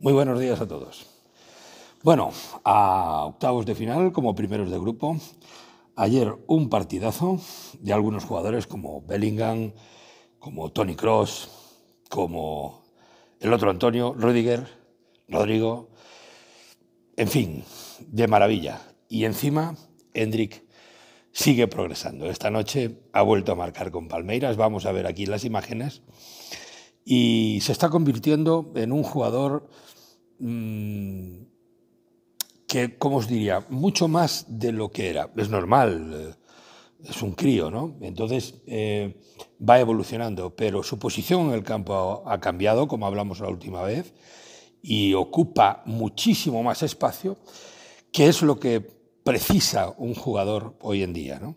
Muy buenos días a todos. Bueno, a octavos de final como primeros de grupo. Ayer un partidazo de algunos jugadores como Bellingham, como Tony Cross, como el otro Antonio, Rüdiger, Rodrigo. En fin, de maravilla. Y encima, Hendrik sigue progresando. Esta noche ha vuelto a marcar con Palmeiras. Vamos a ver aquí las imágenes y se está convirtiendo en un jugador mm, que, como os diría, mucho más de lo que era. Es normal, eh, es un crío, ¿no? Entonces eh, va evolucionando, pero su posición en el campo ha, ha cambiado, como hablamos la última vez, y ocupa muchísimo más espacio, que es lo que precisa un jugador hoy en día, ¿no?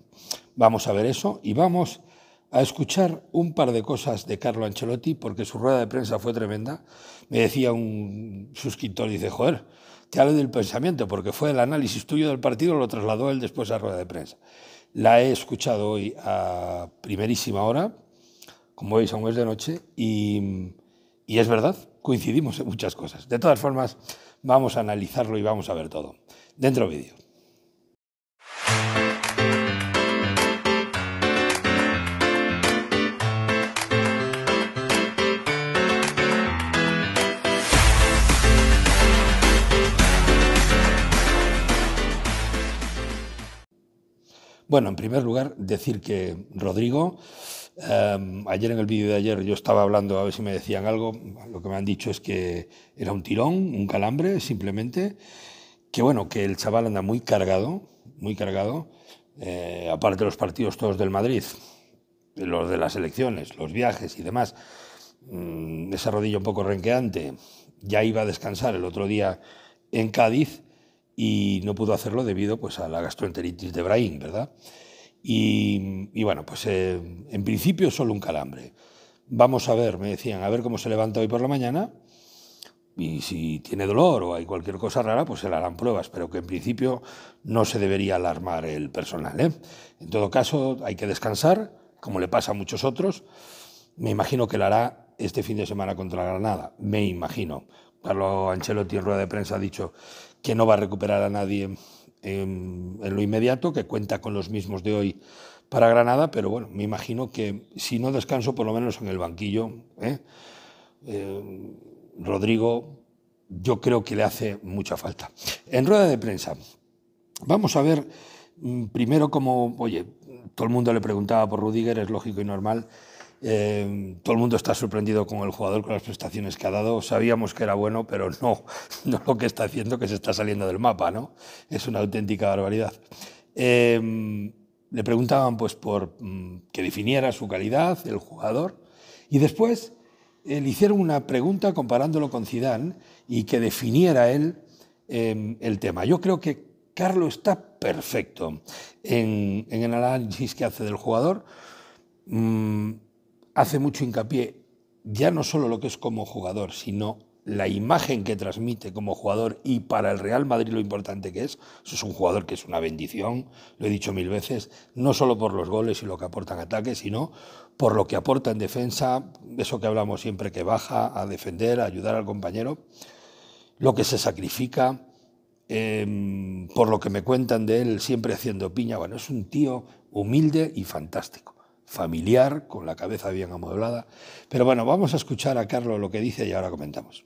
Vamos a ver eso y vamos a escuchar un par de cosas de Carlo Ancelotti, porque su rueda de prensa fue tremenda. Me decía un suscriptor, dice, joder, te hablo del pensamiento, porque fue el análisis tuyo del partido, lo trasladó él después a rueda de prensa. La he escuchado hoy a primerísima hora, como veis aún es de noche, y, y es verdad, coincidimos en muchas cosas. De todas formas, vamos a analizarlo y vamos a ver todo. Dentro vídeo. Bueno, en primer lugar, decir que Rodrigo, em, ayer en el vídeo de ayer yo estaba hablando a ver si me decían algo, lo que me han dicho es que era un tirón, un calambre simplemente, que bueno, que el chaval anda muy cargado, muy cargado, eh, aparte de los partidos todos del Madrid, los de las elecciones, los viajes y demás, ese mm, esa rodilla un poco renqueante, ya iba a descansar el otro día en Cádiz y no pudo hacerlo debido pues, a la gastroenteritis de Brain, ¿verdad? Y, bueno, pues eh, en principio solo un calambre. Vamos a ver, me decían, a ver cómo se levanta hoy por la mañana y si tiene dolor o hay cualquier cosa rara, pues se le harán pruebas, pero que en principio no se debería alarmar el personal. ¿eh? En todo caso, hay que descansar, como le pasa a muchos otros. Me imagino que lo hará este fin de semana contra Granada, me imagino. Carlos Ancelotti en rueda de prensa ha dicho que no va a recuperar a nadie en, lo inmediato, que cuenta con los mismos de hoy para Granada, pero bueno, me imagino que si no descanso, por lo menos en el banquillo, ¿eh? Eh, Rodrigo, yo creo que le hace mucha falta. En rueda de prensa, vamos a ver mm, primero como, oye, todo el mundo le preguntaba por Rudiger, es lógico y normal. Em, todo el mundo está sorprendido con el jugador, con las prestaciones que ha dado. Sabíamos que era bueno, pero no, no lo que está haciendo, que se está saliendo del mapa, ¿no? Es una auténtica barbaridad. Em, le preguntaban pues por mm, que definiera su calidad, el jugador, y después eh, le hicieron una pregunta comparándolo con Zidane y que definiera él em, el tema. Yo creo que Carlos está perfecto en, el análisis que hace del jugador. Mm, hace mucho hincapié ya no solo lo que es como jugador, sino la imagen que transmite como jugador y para el Real Madrid lo importante que es, es un jugador que es una bendición, lo he dicho mil veces, no solo por los goles y lo que aporta en ataque, sino por lo que aporta en defensa, eso que hablamos siempre que baja a defender, a ayudar al compañero, lo que se sacrifica, em, por lo que me cuentan de él, siempre haciendo piña, bueno, es un tío humilde y fantástico familiar, con la cabeza bien amueblada. Pero bueno, vamos a escuchar a Carlos lo que dice y ahora comentamos.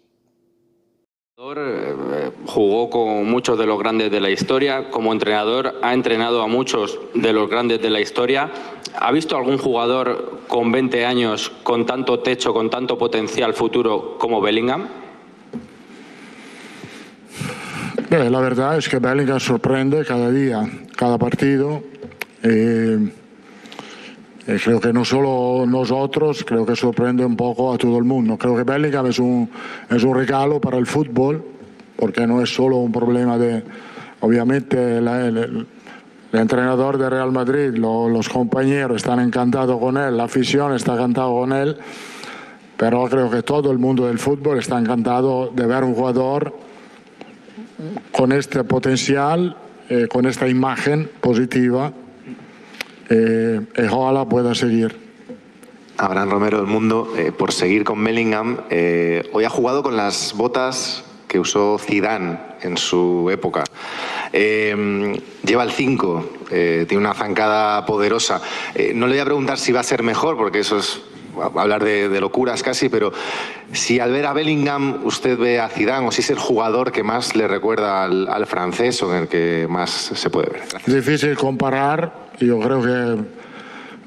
Eh, jugó con muchos de los grandes de la historia, como entrenador ha entrenado a muchos de los grandes de la historia. ¿Ha visto algún jugador con 20 años, con tanto techo, con tanto potencial futuro como Bellingham? la verdad es que Bellingham sorprende cada día, cada partido. Eh, eh, creo que no solo nosotros, creo que sorprende un poco a todo el mundo. Creo que Bellingham es un, regalo para el fútbol, porque no es solo un problema de, obviamente, el, entrenador de Real Madrid, los compañeros están encantados con él, la afición está encantada con él, pero creo que todo el mundo del fútbol está encantado de ver un jugador con este potencial, eh, con esta imagen positiva eh, eh, ojalá pueda seguir. Abraham Romero del Mundo, eh, por seguir con Mellingham, eh, hoy ha jugado con las botas que usó Zidane en su época. lleva el 5, tiene una zancada poderosa. no le voy a preguntar si va a ser mejor, porque eso es hablar de, locuras casi, pero si al ver a Bellingham usted ve a Zidane o si es el jugador que más le recuerda al, francés o en el que más se puede ver. Difícil comparar, yo creo que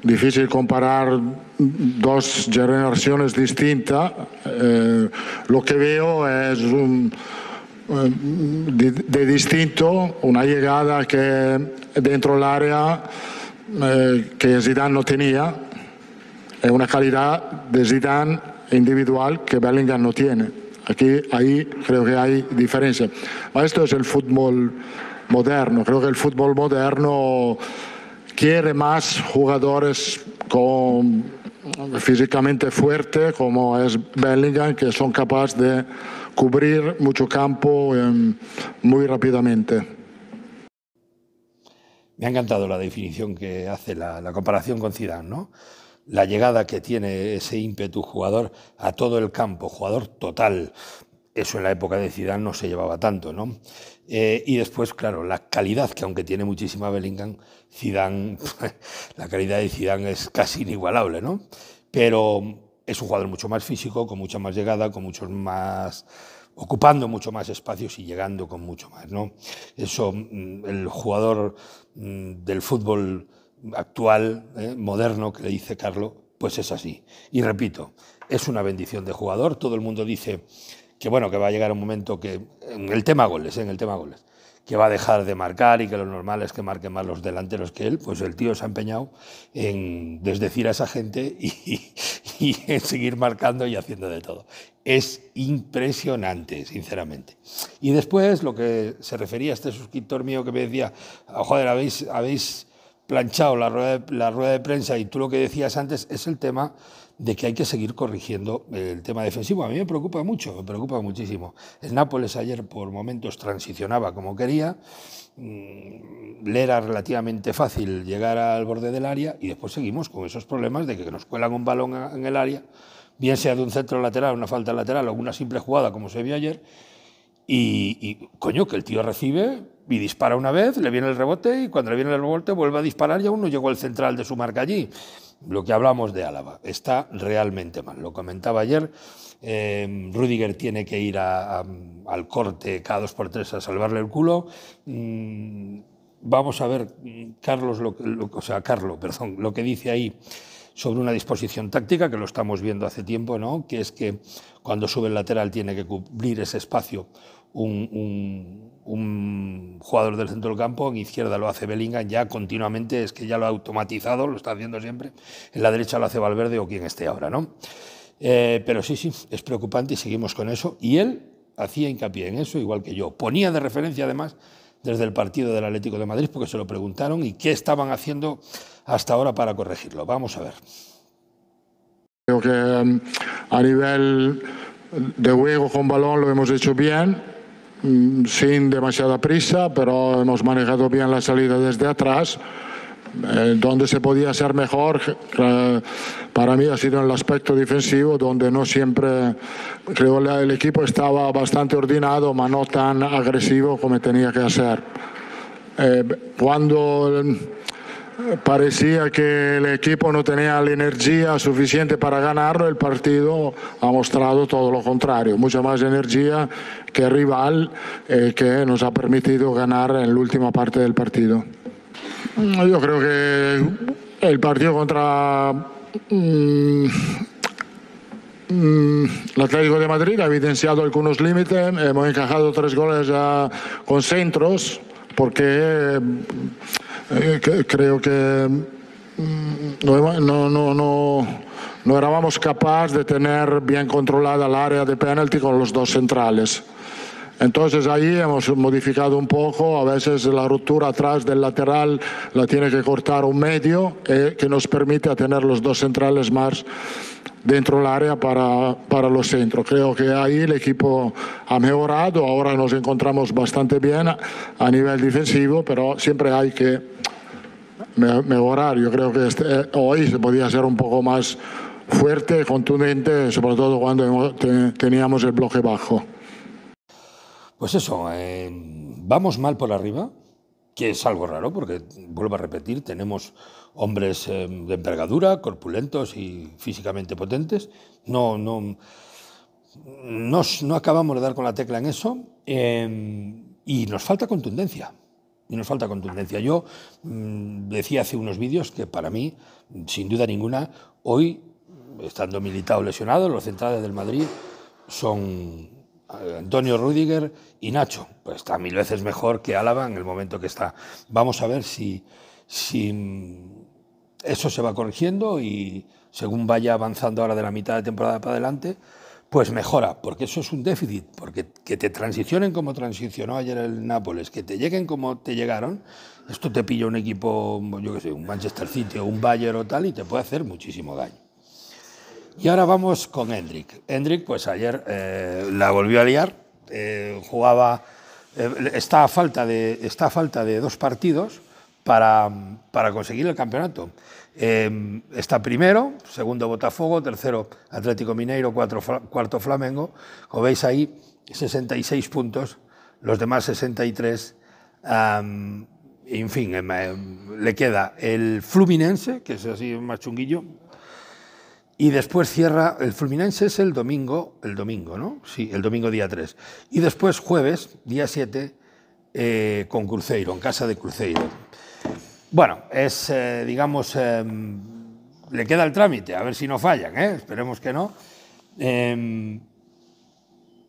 difícil comparar dos generaciones distintas. Eh, lo que veo es eh, de, distinto, una llegada que dentro del área eh, que Zidane no tenía es una calidad de Zidane individual que Bellingham no tiene. Aquí, ahí creo que hay diferencia. Esto es el fútbol moderno. Creo que el fútbol moderno quiere más jugadores físicamente fuertes, como es Bellingham, que son capaces de cubrir mucho campo em, muy rápidamente. Me ha encantado la definición que hace la, la comparación con Zidane, ¿no? la llegada que tiene ese ímpetu jugador a todo el campo, jugador total. Eso en la época de Zidane no se llevaba tanto, ¿no? Eh, y después, claro, la calidad, que aunque tiene muchísima Bellingham, Zidane, la calidad de Zidane es casi inigualable, ¿no? Pero es un jugador mucho más físico, con mucha más llegada, con muchos más ocupando mucho más espacios y llegando con mucho más, ¿no? Eso mm, el jugador mm, del fútbol actual, eh, moderno, que le dice Carlos pues es así. Y repito, es una bendición de jugador. Todo el mundo dice que bueno, que va a llegar un momento que. En el tema goles, eh, en el tema goles, que va a dejar de marcar y que lo normal es que marquen más los delanteros que él, pues el tío se ha empeñado en desdecir a esa gente y, en seguir marcando y haciendo de todo. Es impresionante, sinceramente. Y después, lo que se refería a este suscriptor mío que me decía, joder, habéis, habéis planchado la rueda, de, la rueda de prensa y tú lo que decías antes es el tema de que hay que seguir corrigiendo el tema defensivo. A mí me preocupa mucho, me preocupa muchísimo. El Nápoles ayer por momentos transicionaba como quería, mm, le era relativamente fácil llegar al borde del área y después seguimos con esos problemas de que nos cuelan un balón en el área, bien sea de un centro lateral, una falta lateral o una simple jugada como se vio ayer. Y, y coño, que el tío recibe y dispara una vez, le viene el rebote y cuando le viene el rebote vuelve a disparar y aún no llegó el central de su marca allí. Lo que hablamos de Álava está realmente mal. Lo comentaba ayer, eh, Rüdiger tiene que ir al corte cada dos por tres a salvarle el culo. Mm, vamos a ver, Carlos, lo, o sea, Carlos, perdón, lo que dice ahí sobre una disposición táctica, que lo estamos viendo hace tiempo, ¿no? que es que cuando sube el lateral tiene que cubrir ese espacio un, jugador del centro del campo, en izquierda lo hace Bellingham ya continuamente, es que ya lo ha automatizado, lo está haciendo siempre, en la derecha lo hace Valverde o quien esté ahora, ¿no? Eh, pero sí, sí, es preocupante y seguimos con eso. Y él hacía hincapié en eso, igual que yo. Ponía de referencia, además, desde el partido del Atlético de Madrid, porque se lo preguntaron y qué estaban haciendo hasta ahora para corregirlo. Vamos a ver. Creo que um, a nivel de juego con balón lo hemos hecho bien Mm, sin demasiada prisa, pero hemos manejado bien la salida desde atrás. Eh, donde se podía ser mejor eh, para mí ha sido en el aspecto defensivo, donde no siempre, creo, el equipo estaba bastante ordenado, pero no tan agresivo como tenía que ser. Eh, cuando Parecía que el equipo no tenía la energía suficiente para ganarlo. El partido ha mostrado todo lo contrario, mucha más energía que rival eh, que nos ha permitido ganar en la última parte del partido. Mm, yo creo que el partido contra... Mm, mm, el Atlético de Madrid ha evidenciado algunos límites, hemos encajado tres goles ya con centros, porque eh, creo que mm, no, no, no, no, éramos capaces de tener bien controlada el área de penalti con los dos centrales. Entonces ahí hemos modificado un poco, a veces la ruptura atrás del lateral la tiene que cortar un medio eh, que nos permite tener los dos centrales más dentro del área para, para los centros. Creo que ahí el equipo ha mejorado, ahora nos encontramos bastante bien a nivel defensivo, pero siempre hay que mejorar. Yo creo que este, eh, hoy se podía ser un poco más fuerte, contundente, sobre todo cuando teníamos el bloque bajo. Pues eso, eh, vamos mal por arriba, que es algo raro, porque vuelvo a repetir, tenemos hombres eh, de envergadura, corpulentos y físicamente potentes. No, no, no, no acabamos de dar con la tecla en eso y nos falta contundencia y nos falta contundencia. Yo mm, decía hace unos vídeos que para mí, sin duda ninguna, hoy, estando militado lesionado, los centrales del Madrid son eh, Antonio Rüdiger y Nacho. Pues está mil veces mejor que Álava en el momento que está. Vamos a ver si, si mm, eso se va corrigiendo y según vaya avanzando ahora de la mitad de temporada para adelante, pues mejora, porque eso es un déficit, porque que te transicionen como transicionó ayer el Nápoles, que te lleguen como te llegaron, esto te pilla un equipo, yo qué sé, un Manchester City o un Bayern o tal, y te puede hacer muchísimo daño. Y ahora vamos con Hendrik. Hendrik, pues ayer eh, la volvió a liar, eh, jugaba, eh, falta de, está a falta de dos partidos, para, conseguir el campeonato. Em, está primero, segundo Botafogo, tercero Atlético Mineiro, cuarto Flamengo. Como veis ahí, 66 puntos, los demás 63. en fin, em, em, le queda el Fluminense, que es así más chunguillo, y después cierra, el Fluminense es el domingo, el domingo, ¿no? Sí, el domingo día 3. Y después jueves, día 7, eh, con Cruzeiro, en casa de Cruzeiro. Bueno, es, eh, digamos, eh, le queda el trámite, a ver si no fallan, ¿eh? esperemos que no. Em,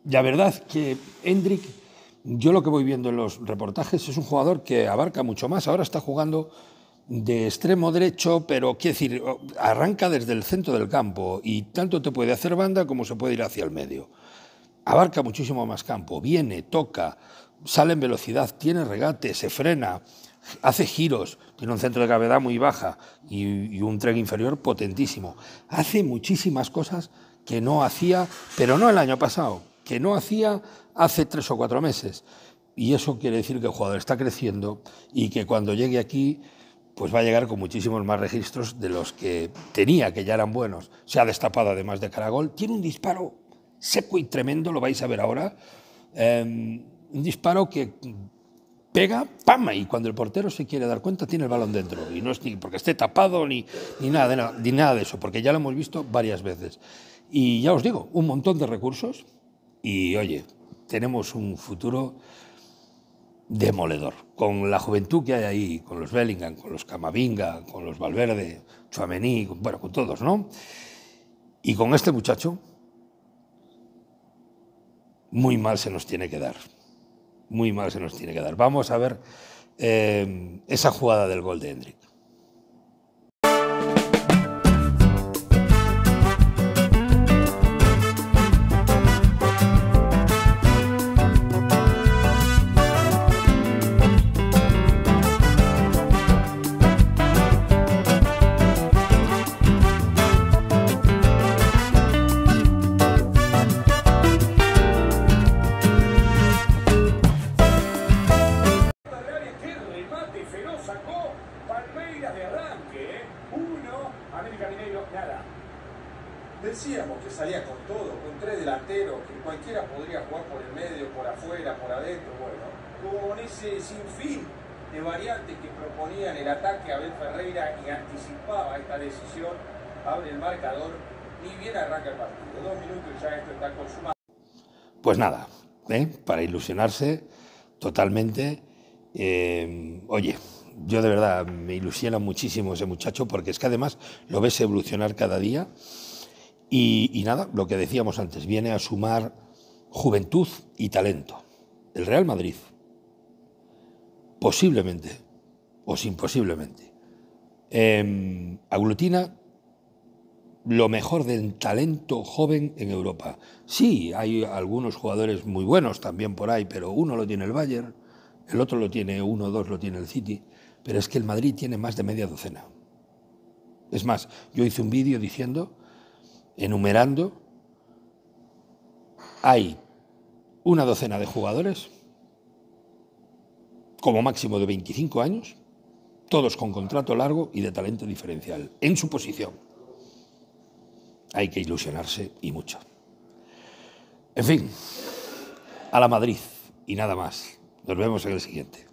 la verdad que Hendrik, yo lo que voy viendo en los reportajes es un jugador que abarca mucho más. Ahora está jugando de extremo derecho, pero quiero decir, arranca desde el centro del campo y tanto te puede hacer banda como se puede ir hacia el medio. Abarca muchísimo más campo, viene, toca, sale en velocidad, tiene regate, se frena, hace giros, tiene un centro de gravedad muy baja y, un tren inferior potentísimo. Hace muchísimas cosas que no hacía, pero no el año pasado, que no hacía hace tres o cuatro meses. Y eso quiere decir que el jugador está creciendo y que cuando llegue aquí pues va a llegar con muchísimos más registros de los que tenía, que ya eran buenos. Se ha destapado además de Caragol. Tiene un disparo seco y tremendo, lo vais a ver ahora. Em, un disparo que pega, pama, y cuando el portero se quiere dar cuenta tiene el balón dentro. Y no es ni porque esté tapado ni, ni, nada, de ni nada de eso, porque ya lo hemos visto varias veces. Y ya os digo, un montón de recursos y oye, tenemos un futuro demoledor. Con la juventud que hay ahí, con los Bellingham, con los Camavinga, con los Valverde, Chuamení, bueno, con todos, ¿no? Y con este muchacho, muy mal se nos tiene que dar muy mal se nos tiene que dar. Vamos a ver eh, esa jugada del gol de Hendrik. Decíamos que salía con todo, con tres delanteros, que cualquiera podría jugar por el medio, por afuera, por adentro, bueno, con ese sinfín de variantes que proponían el ataque a Abel Ferreira y anticipaba esta decisión, abre el marcador y bien arranca el partido. Dos minutos y ya esto está consumado. Pues nada, ¿eh? para ilusionarse totalmente. Eh, oye, yo de verdad me ilusiona muchísimo ese muchacho porque es que además lo ves evolucionar cada día. Y, nada, lo que decíamos antes, viene a sumar juventud y talento. El Real Madrid, posiblemente, o sin posiblemente, em, aglutina lo mejor del talento joven en Europa. Sí, hay algunos jugadores muy buenos también por ahí, pero uno lo tiene el Bayern, el otro lo tiene uno, o dos lo tiene el City, pero es que el Madrid tiene más de media docena. Es más, yo hice un vídeo diciendo enumerando, hay una docena de jugadores, como máximo de 25 años, todos con contrato largo y de talento diferencial, en su posición. Hay que ilusionarse y mucho. En fin, a la Madrid y nada más. Nos vemos en el siguiente.